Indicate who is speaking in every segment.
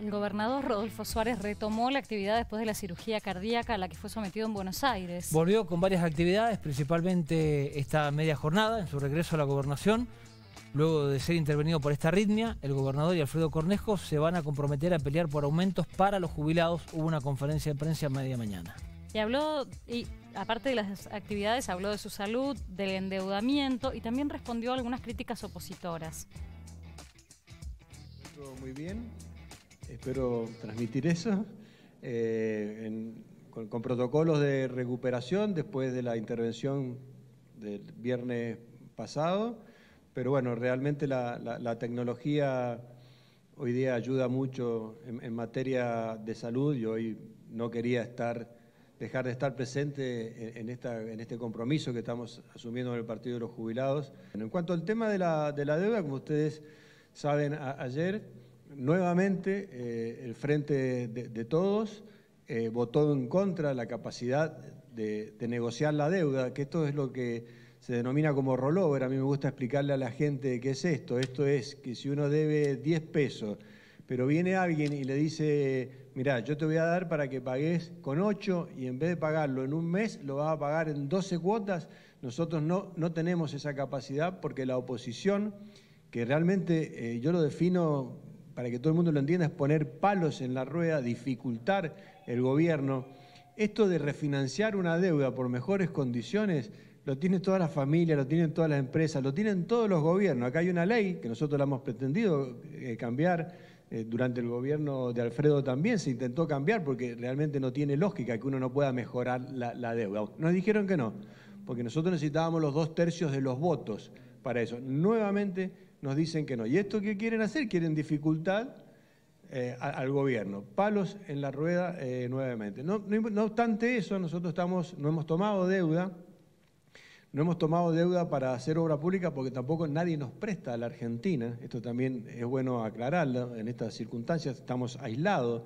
Speaker 1: el gobernador Rodolfo Suárez retomó la actividad después de la cirugía cardíaca a la que fue sometido en Buenos Aires. Volvió con varias actividades, principalmente esta media jornada en su regreso a la gobernación. Luego de ser intervenido por esta arritmia, el gobernador y Alfredo Cornejo se van a comprometer a pelear por aumentos para los jubilados. Hubo una conferencia de prensa a media mañana. Y habló, y aparte de las actividades, habló de su salud, del endeudamiento y también respondió a algunas críticas opositoras.
Speaker 2: Todo muy bien, espero transmitir eso, eh, con, protocolos de recuperación después de la intervención del viernes pasado, pero bueno, realmente la, tecnología hoy día ayuda mucho en, materia de salud y hoy no quería estar dejar de estar presente en, esta, en este compromiso que estamos asumiendo en el Partido de los Jubilados. En cuanto al tema de la, deuda, como ustedes saben, ayer nuevamente eh, el Frente de, Todos eh, votó en contra la capacidad de, negociar la deuda, que esto es lo que se denomina como rollover. A mí me gusta explicarle a la gente qué es esto. Esto es que si uno debe 10 pesos, pero viene alguien y le dice, mira, yo te voy a dar para que pagues con 8 y en vez de pagarlo en un mes, lo vas a pagar en 12 cuotas, nosotros no, tenemos esa capacidad porque la oposición que realmente eh, yo lo defino para que todo el mundo lo entienda, es poner palos en la rueda, dificultar el gobierno. Esto de refinanciar una deuda por mejores condiciones lo tiene toda la familia, lo tienen todas las empresas, lo tienen todos los gobiernos. Acá hay una ley que nosotros la hemos pretendido eh, cambiar. Eh, durante el gobierno de Alfredo también se intentó cambiar porque realmente no tiene lógica que uno no pueda mejorar la, la deuda. Nos dijeron que no, porque nosotros necesitábamos los dos tercios de los votos para eso. Nuevamente nos dicen que no. ¿Y esto qué quieren hacer? Quieren dificultad eh, al gobierno. Palos en la rueda eh, nuevamente. No, obstante eso, nosotros estamos, no hemos tomado deuda, no hemos tomado deuda para hacer obra pública porque tampoco nadie nos presta a la Argentina. Esto también es bueno aclararlo. En estas circunstancias estamos aislados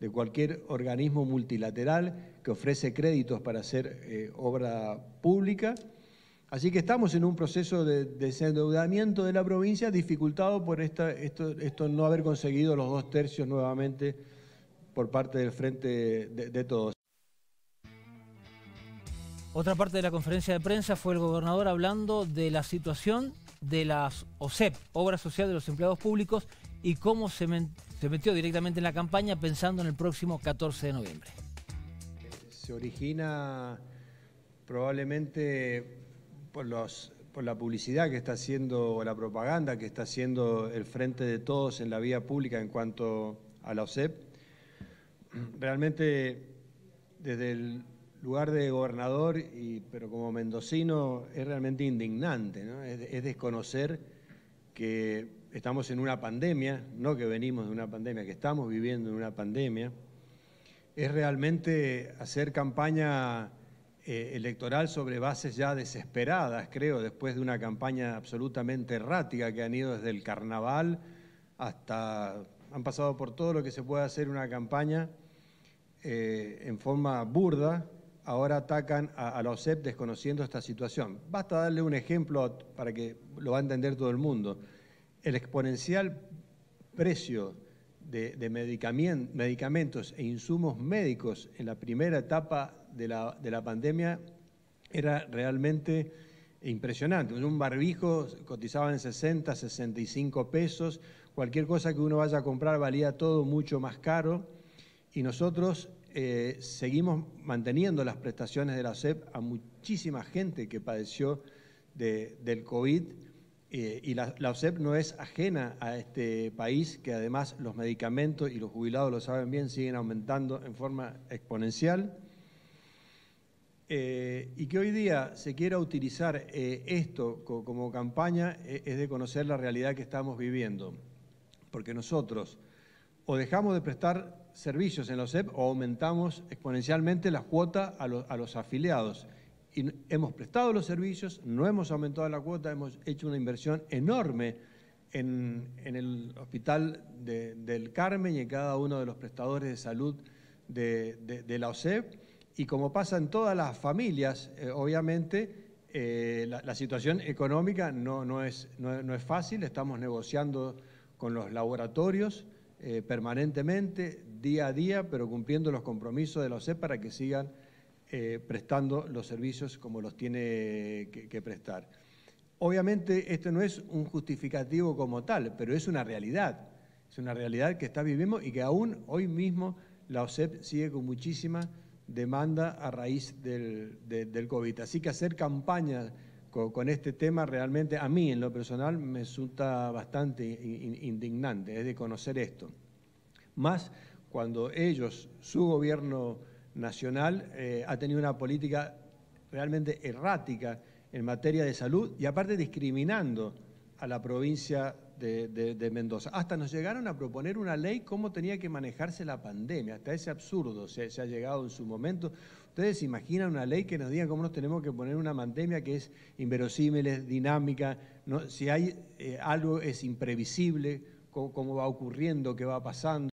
Speaker 2: de cualquier organismo multilateral que ofrece créditos para hacer eh, obra pública Así que estamos en un proceso de desendeudamiento de la provincia dificultado por esto, esto, no haber conseguido los dos tercios nuevamente por parte del frente de, todos.
Speaker 1: Otra parte de la conferencia de prensa fue el gobernador hablando de la situación de las OSEP, Obras Social de los Empleados Públicos, y cómo se, se metió directamente en la campaña pensando en el próximo 14 de noviembre.
Speaker 2: Se origina probablemente por, la publicidad que está haciendo o la propaganda que está haciendo el Frente de Todos en la vía pública en cuanto a la OSEP. Realmente, desde el lugar de gobernador, pero como mendocino, es realmente indignante, es desconocer que estamos en una pandemia, no que venimos de una pandemia, que estamos viviendo en una pandemia, es realmente hacer campaña eh, electoral sobre bases ya desesperadas, creo, después de una campaña absolutamente errática que han ido desde el carnaval hasta... han pasado por todo lo que se puede hacer una campaña eh, en forma burda, ahora atacan a, a, la OSEP desconociendo esta situación. Basta darle un ejemplo para que lo va a entender todo el mundo. El exponencial precio de, medicamentos e insumos médicos en la primera etapa de la, pandemia era realmente impresionante. Pues un barbijo cotizaba en 60, 65 pesos, cualquier cosa que uno vaya a comprar valía todo mucho más caro y nosotros eh, seguimos manteniendo las prestaciones de la SEP a muchísima gente que padeció del COVID eh, y la, OSEP no es ajena a este país, que además los medicamentos, y los jubilados lo saben bien, siguen aumentando en forma exponencial. Eh, y que hoy día se quiera utilizar eh, esto como campaña es de conocer la realidad que estamos viviendo. Porque nosotros o dejamos de prestar servicios en la OSEP o aumentamos exponencialmente la cuota a los afiliados hemos prestado los servicios, no hemos aumentado la cuota, hemos hecho una inversión enorme en, el hospital del Carmen y en cada uno de los prestadores de salud de, la OSEP. Y como pasa en todas las familias, eh, obviamente eh, la, situación económica no, es, fácil, estamos negociando con los laboratorios eh, permanentemente, día a día, pero cumpliendo los compromisos de la OSEP para que sigan eh, prestando los servicios como los tiene que, prestar. Obviamente esto no es un justificativo como tal, pero es una realidad. Es una realidad que está viviendo y que aún hoy mismo la OSEP sigue con muchísima demanda a raíz del, COVID. Así que hacer campaña con, este tema realmente a mí en lo personal me resulta bastante indignante, es de conocer esto. Más cuando ellos, su gobierno nacional eh, ha tenido una política realmente errática en materia de salud y aparte discriminando a la provincia de, Mendoza. Hasta nos llegaron a proponer una ley cómo tenía que manejarse la pandemia, hasta ese absurdo se, ha llegado en su momento. Ustedes imaginan una ley que nos diga cómo nos tenemos que poner una pandemia que es inverosímil, dinámica, ¿no? si hay eh, algo es imprevisible, cómo va ocurriendo, qué va pasando.